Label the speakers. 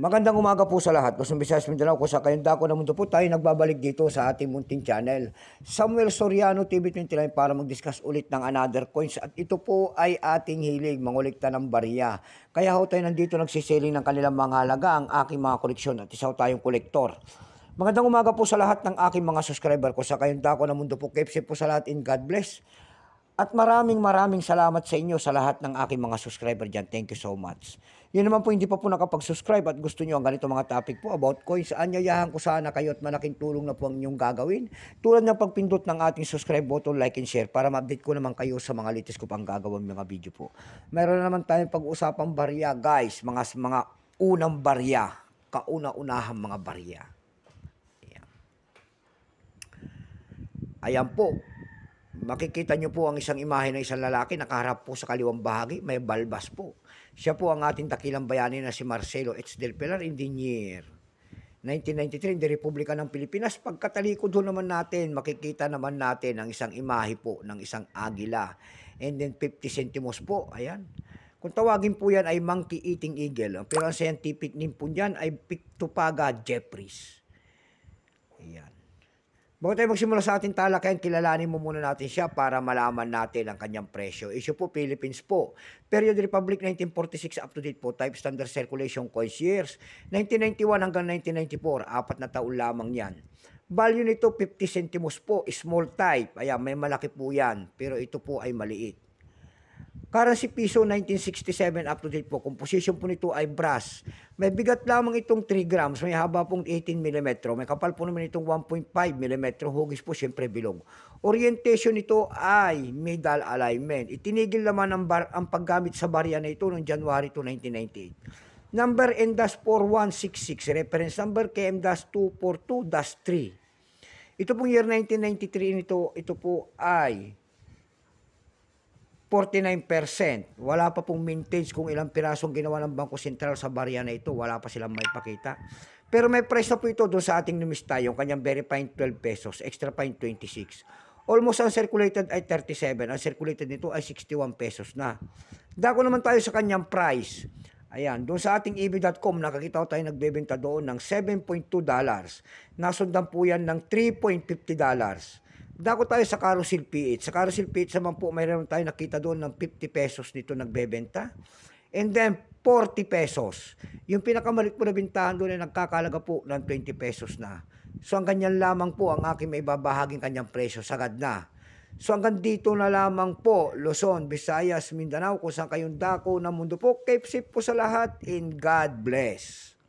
Speaker 1: Magandang umaga po sa lahat. Kusong Visayas Mindanao, ako sa kayong dako na mundo po tayo, nagbabalik dito sa ating munting channel. Samuel Soriano TV29 para mag-discuss ulit ng another coins. At ito po ay ating hilig, mangulikta ng barya. Kaya ho tayo nandito nagsiseling ng kanilang mga halaga ang aking mga koleksyon at isa tayong kolektor. Magandang umaga po sa lahat ng aking mga subscriber. Kung sa kayong dako na mundo po, keep po sa lahat and God bless. At maraming maraming salamat sa inyo sa lahat ng aking mga subscriber dyan. Thank you so much. Yun naman po hindi pa po nakapag-subscribe at gusto nyo ang ganito mga topic po about coins. Anyayahan ko sana kayo at malaking tulong na po ang inyong gagawin. Tulad ng pagpindot ng ating subscribe button, like and share para ma-update ko naman kayo sa mga latest ko pang gagawin mga video po. Meron naman tayong pag-usapang barya guys. Mga, mga unang barya. Kauna-unahang mga barya. Ayan. Ayan po Makikita nyo po ang isang imahe ng isang lalaki nakaharap po sa kaliwang bahagi, may balbas po. Siya po ang ating takilang bayani na si Marcelo H. Del Pilar, in year 1993, in the Republika ng Pilipinas, Pagkataliko doon naman natin, makikita naman natin ang isang imahe po ng isang agila. And then 50 centimos po, ayan. Kung tawagin po yan ay monkey eating eagle. Pero ang scientific name po niyan ay Pictopaga jeffries. Ayan. Bago tayo magsimula sa ating talakayan, kilalanin mo muna natin siya para malaman natin ang kanyang presyo. Issue po, Philippines po. Period Republic 1946 up to date po, type standard circulation coins years. 1991 hanggang 1994, apat na taon lamang yan. Value nito 50 centimos po, small type. Ayan, may malaki po yan, pero ito po ay maliit. Currency piso 1967 up to date po. Composition po nito ay brass. May bigat lamang itong 3 grams. May haba pong 18 mm. May kapal po naman itong 1.5 mm. Hugis po siyempre bilog. Orientation nito ay middle alignment. Itinigil naman ang, bar ang paggamit sa barya na ito noong January 2, 1998. Number N-4166. Reference number KM-242-3. Ito pong year 1993 nito, ito po ay 49%. Wala pa pong mintage kung ilang pirasong ginawa ng Bangko Sentral sa barya na ito. Wala pa silang may pakita. Pero may price na po ito doon sa ating numista, yung kanyang very fine 12 pesos, extra fine 26. Almost ang circulated ay 37. Ang circulated nito ay 61 pesos na. Dako naman tayo sa kanyang price. Ayan, doon sa ating ebay.com, nakakita ko tayo nagbebenta doon ng 7.2 dollars. Nasundan po yan ng 3.50 dollars. Dako tayo sa Carousel PH. Sa Carousel PH naman po, mayroon tayo nakita doon ng 50 pesos nito nagbebenta. And then, 40 pesos. Yung pinakamalit po na bintahan doon ay nagkakalaga po ng 20 pesos na. So, ang ganyan lamang po ang aking may babahaging kanyang presyo. Sagad na. So hanggang dito na lamang po, Luzon, Visayas, Mindanao, kung saan kayong dako ng mundo po. Keep safe po sa lahat and God bless.